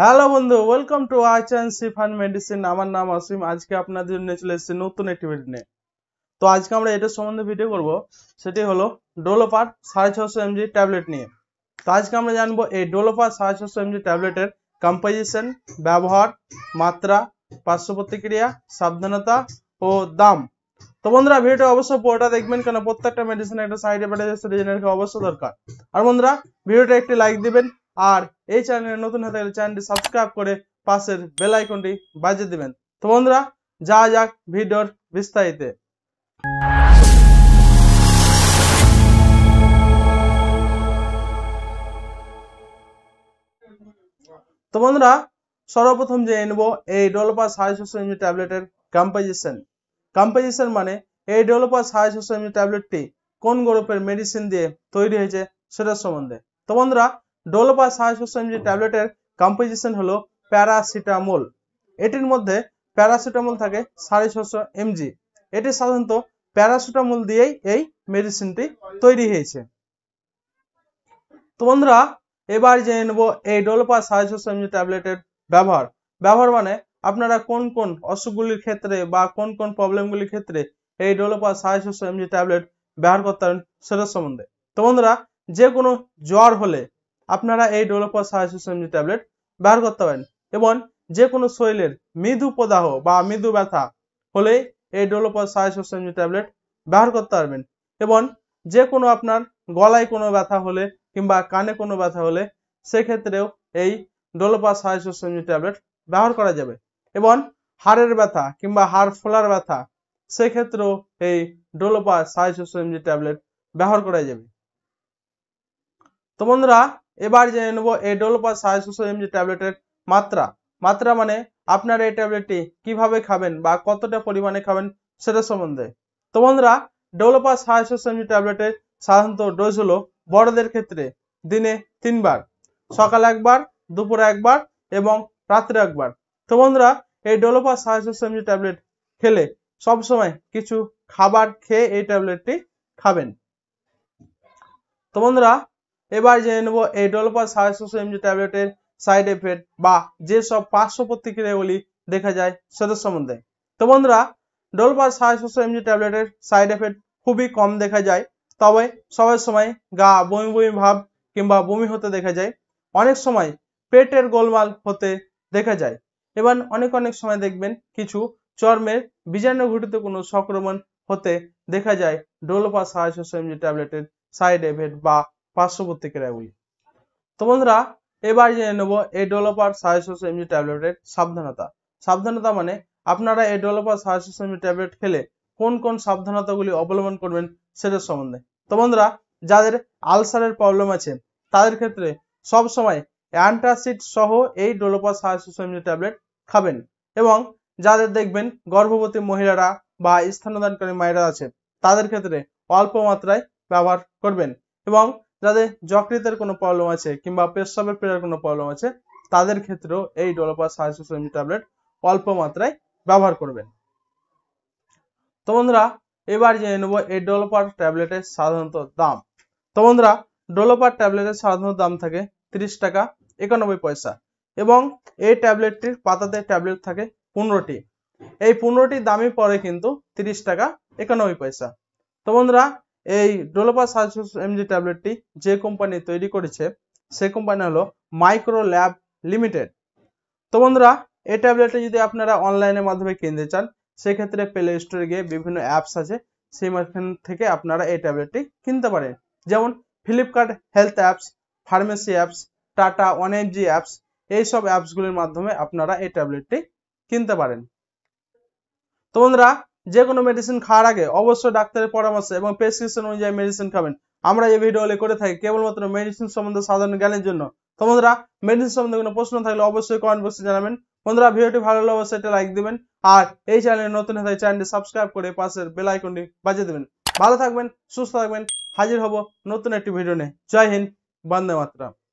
hello বন্ধু welcome to আর্চ and সিফান মেডিসিন আমার নাম আসিম আজকে আপনাদের জন্য চলে এসেছি নতুন একটি ভিডিও নিয়ে তো আজকে আমরা এটার সম্বন্ধে ভিডিও করব সেটি হলো ডোলোপার সাড়ে ছশো এমজি ট্যাবলেট নিয়ে তো আজকে আমরা জানবো এই ডোলোপার সাড়ে ছশো এমজি ট্যাবলেটের কম্পোজিশন ব্যবহার মাত্রা পার্শ্ব প্রতিক্রিয়া সাবধানতা ও দাম তো বন্ধুরা ভিডিওটা অবশ্যই পুরোটা দেখবেন কেন প্রত্যেকটা মেডিসিন একটা সাইড এফেক্ট আছে অবশ্যই দরকার আর বন্ধুরা ভিডিওটা একটি লাইক দিবেন আর এই চ্যানেলে নতুন হয়ে থাকলে চ্যানেলটি সাবস্ক্রাইব করে পাশের বেল আইকনটি বাজিয়ে দিবেন তো বন্ধুরা যা যাক ভিডিওর বিস্তারিত তো বন্ধুরা সর্বপ্রথম যে নেব এই ডেভেলপার সাড়ে ছশো এমজি ট্যাবলেটের কম্পোজিশন কম্পোজিশন মানে এই ডেভেলপার সাড়ে ছশো এমজি ট্যাবলেটটি কোন গ্রুপের মেডিসিন দিয়ে তৈরি হয়েছে সেটার সম্বন্ধে তো বন্ধুরা ডোলোপা বা সাড়ে ছশো এমজি ট্যাবলেটের কম্পোজিশন হলো প্যারাসিটামল এটির মধ্যে প্যারাসিটামল থাকে সাড়ে ছশো এমজি এটি সাধারণত প্যারাসিটামল দিয়েই এই মেডিসিনটি তৈরি হয়েছে তোমরা এবার জেনে নেব এই ডোলোপা সাড়ে ছশো এমজি ট্যাবলেটের ব্যবহার ব্যবহার মানে আপনারা কোন কোন অসুখগুলির ক্ষেত্রে বা কোন কোন প্রবলেমগুলির ক্ষেত্রে এই ডোলোপা সাড়ে ছশো এমজি ট্যাবলেট ব্যবহার করতে পারেন সেটার সম্বন্ধে তোমরা যে কোনো জ্বর হলে আপনারা এই ডোলোপর সাহায্যসঞ্জী ট্যাবলেট ব্যবহার করতে পারেন এবং যে কোনো শরীরের মৃদু প্রদাহ বা মৃদু ব্যথা হলে এই ডোলোপর সাহায্যসঞ্জী ট্যাবলেট ব্যবহার করতে পারবেন এবং যে কোনো আপনার গলায় কোনো ব্যথা হলে কিংবা কানে কোনো ব্যথা হলে সেক্ষেত্রেও এই ডোলোপা সাহায্যসঞ্জী ট্যাবলেট ব্যবহার করা যাবে এবং হাড়ের ব্যথা কিংবা হাড় ফোলার ব্যথা সেক্ষেত্রেও এই ডোলোপা সাহায্যসঞ্জী ট্যাবলেট ব্যবহার করা যাবে তো বন্ধুরা এবার জেনে নেব এডল বা সায়সোসোডিয়াম যে ট্যাবলেটের মাত্রা মাত্রা মানে আপনার এই ট্যাবলেটটি কিভাবে খাবেন বা কতটা পরিমাণে খাবেন সেটা সম্বন্ধে তো বন্ধুরা ডোলোপা সায়সোসোডিয়াম যে ট্যাবলেটের সাধারণত ডোজ হলো বড়দের ক্ষেত্রে দিনে তিনবার সকাল একবার দুপুরে একবার এবং রাত্রে একবার তো বন্ধুরা এই ডোলোপা সাহসোসিয়াম যে ট্যাবলেট খেলে সবসময় কিছু খাবার খেয়ে এই ট্যাবলেটটি খাবেন তো বন্ধুরা এবার জেনে নেব এই ডলোপার সাড়ে ছশো এমজি ট্যাবলেটের সাইড এফেক্ট বা যেসব পার্শ্ব প্রতিক্রিয়াগুলি দেখা যায় সেটার সম্বন্ধে তো বন্ধুরা ডলোপার সাড়ে ছশো এমজি ট্যাবলেটের সাইড এফেক্ট খুবই কম দেখা যায় তবে সবাই সময় গা বমি বমি ভাব কিংবা বমি হতে দেখা যায় অনেক সময় পেটের গোলমাল হতে দেখা যায় এবং অনেক অনেক সময় দেখবেন কিছু চর্মের বীজাণু ঘটিত কোনো সংক্রমণ হতে দেখা যায় ডোলোপা সাড়ে ছশো এমজি ট্যাবলেটের সাইড এফেক্ট বা পার্শ্ববর্তী ক্রিয়াগুলি তো বন্ধুরা এবার জেনে নেব এই ডেভেলপার সাজেশন এমজি ট্যাবলেটের সাবধানতা সাবধানতা মানে আপনারা এই ডেভেলপার সাজেশন এমজি ট্যাবলেট খেলে কোন কোন সাবধানতাগুলি অবলম্বন করবেন সেটার সম্বন্ধে তো বন্ধুরা যাদের আলসারের প্রবলেম আছে তাদের ক্ষেত্রে সব সময় অ্যান্টাসিড সহ এই ডোলোপা সাহায্যসমিনী ট্যাবলেট খাবেন এবং যাদের দেখবেন গর্ভবতী মহিলারা বা স্থানদানকারী মায়েরা আছে তাদের ক্ষেত্রে অল্প মাত্রায় ব্যবহার করবেন এবং যাদের যকৃতের কোনো প্রবলেম আছে কিংবা পেশাবের পীড়ার কোনো প্রবলেম আছে তাদের ক্ষেত্রেও এই ডোলোপাস হাইসোসেমি ট্যাবলেট অল্প মাত্রায় ব্যবহার করবেন তো বন্ধুরা এবার জেনে নেব এই ডোলোপার ট্যাবলেটের সাধারণত দাম তো বন্ধুরা ডোলোপার ট্যাবলেটের সাধারণত দাম থাকে 30 টাকা একানব্বই পয়সা এবং এই ট্যাবলেটটির পাতাতে ট্যাবলেট থাকে পনেরোটি এই পনেরোটি দামই পরে কিন্তু 30 টাকা একানব্বই পয়সা তো বন্ধুরা এই ডোলোপা সাজস এমজি ট্যাবলেটটি যে কোম্পানি তৈরি করেছে সে কোম্পানি হলো মাইক্রো ল্যাব লিমিটেড তো বন্ধুরা এই ট্যাবলেটটি যদি আপনারা অনলাইনের মাধ্যমে কিনতে চান সেক্ষেত্রে প্লে স্টোরে গিয়ে বিভিন্ন অ্যাপস আছে সেই সেইখান থেকে আপনারা এই ট্যাবলেটটি কিনতে পারেন যেমন Flipkart health apps pharmacy apps Tata one G apps এইসব অ্যাপসগুলির মাধ্যমে আপনারা এই ট্যাবলেটটি কিনতে পারেন তো বন্ধুরা যে কোনো মেডিসিন খাওয়ার আগে অবশ্যই ডাক্তারের পরামর্শ এবং প্রেসক্রিপশন অনুযায়ী মেডিসিন খাবেন আমরা এই ভিডিও করে থাকি কেবলমাত্র মেডিসিন সম্বন্ধে সাধারণ জ্ঞানের জন্য তো বন্ধুরা মেডিসিন সম্বন্ধে কোনো প্রশ্ন থাকলে অবশ্যই কমেন্ট বক্সে জানাবেন বন্ধুরা ভিডিওটি ভালো হলে অবশ্যই একটা লাইক দিবেন আর এই চ্যানেলে নতুন হয়ে চ্যানেলটি সাবস্ক্রাইব করে পাশের বেল আইকনটি বাজিয়ে দেবেন ভালো থাকবেন সুস্থ থাকবেন হাজির হব নতুন একটি ভিডিও নিয়ে জয় হিন্দ বন্দে মাতরাম